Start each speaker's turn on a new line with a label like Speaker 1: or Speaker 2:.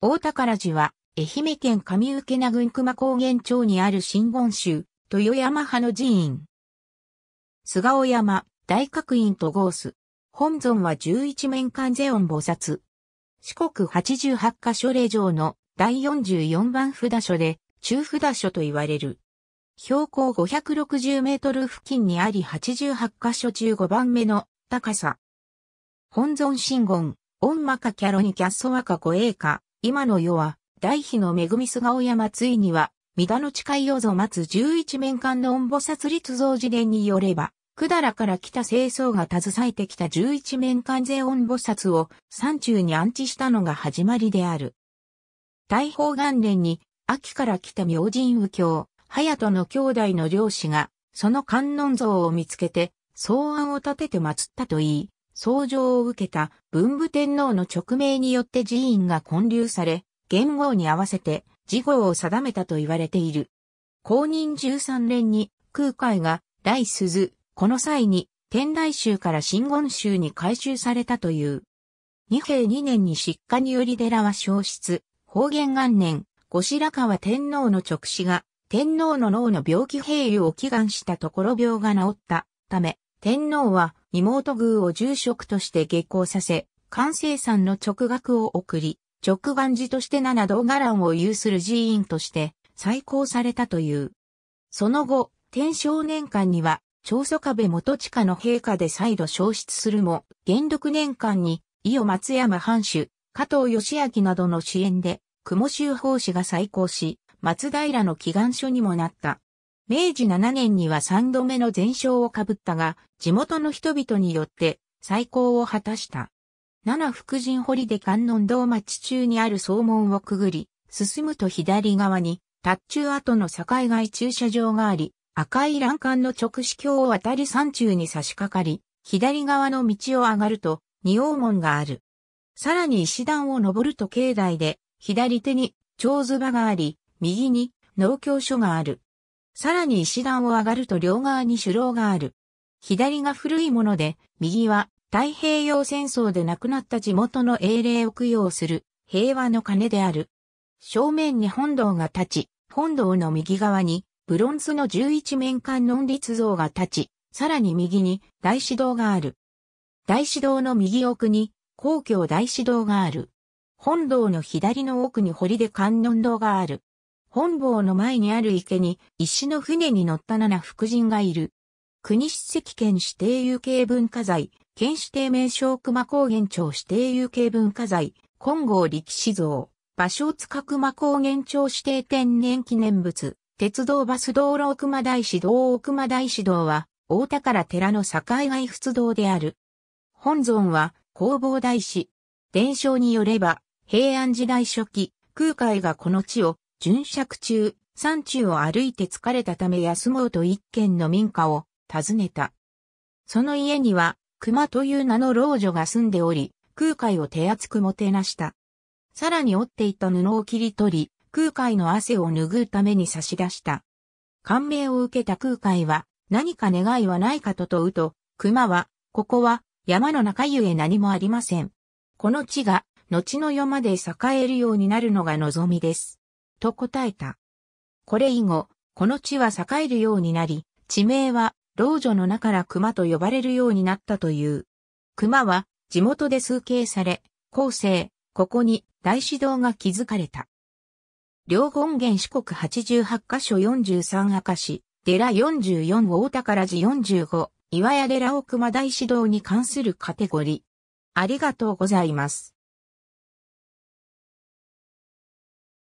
Speaker 1: 大宝寺は、愛媛県上受名郡熊高原町にある真言宗、豊山派の寺院。菅尾山、大覚院とゴース。本尊は十一面観世音菩薩。四国八十八箇所霊場の第44番札所で、中札所と言われる。標高560メートル付近にあり88箇所中5番目の高さ。本尊真言、御魔かキャロニキャッソワカコエーカ。今の世は、大妃の恵み菅尾山ついには、三田の誓いをぞ待つ十一面観の音菩薩立像事伝によれば、百済から来た清掃が携えてきた十一面観世音菩薩を山中に安置したのが始まりである。大宝元年に、秋から来た明神右京、隼人の兄弟の漁師が、その観音像を見つけて、草案を立てて祀ったといい、創上を受けた文武天皇の勅命によって寺院が建立され、元号に合わせて事号を定めたと言われている。公認13年に空海が大鈴、この際に天台宗から真言宗に改修されたという。二平二年に失火により寺は消失、方言元年、後白河天皇の直使が天皇の脳の病気併用を祈願したところ病が治ったため、天皇は妹宮を住職として下校させ、関西んの直学を送り、直願寺として七道伽藍を有する寺院として再興されたという。その後、天正年間には、長祖壁元親の陛下で再度消失するも、元禄年間に、伊予松山藩主、加藤義明などの支援で、雲州法師が再興し、松平の祈願書にもなった。明治7年には3度目の全勝をかぶったが、地元の人々によって再興を果たした。七福神堀で観音堂町中にある総門をくぐり、進むと左側に、達中跡の境外駐車場があり、赤い欄干の直視鏡を渡り山中に差し掛かり、左側の道を上がると、二王門がある。さらに石段を登ると境内で、左手に、長図場があり、右に、農協所がある。さらに石段を上がると両側に首楼がある。左が古いもので、右は太平洋戦争で亡くなった地元の英霊を供養する平和の鐘である。正面に本堂が立ち、本堂の右側にブロンズの十一面観音立像が立ち、さらに右に大師堂がある。大師堂の右奥に皇居大師堂がある。本堂の左の奥に堀で観音堂がある。本坊の前にある池に、石の船に乗った七福神がいる。国史跡県指定有形文化財、県指定名称熊高原町指定有形文化財、金剛力士像、場所塚熊高原町指定天然記念物、鉄道バス道路熊大師道大熊大師道は、大田から寺の境外仏道である。本尊は、工房大師。伝承によれば、平安時代初期、空海がこの地を巡釈中、山中を歩いて疲れたため休もうと一軒の民家を訪ねた。その家には、熊という名の老女が住んでおり、空海を手厚くもてなした。さらに折っていた布を切り取り、空海の汗を拭うために差し出した。感銘を受けた空海は、何か願いはないかと問うと、熊は、ここは山の中ゆえ何もありません。この地が、後の世まで栄えるようになるのが望みです。と答えた。これ以後、この地は栄えるようになり、地名は、老女の中から熊と呼ばれるようになったという。熊は、地元で崇敬され、後世、ここに大師堂が築かれた。両権現四国八十八箇所四十三赤市、寺十四大宝寺四十五、岩屋寺大熊大師堂に関するカテゴリー。ありがとうございます。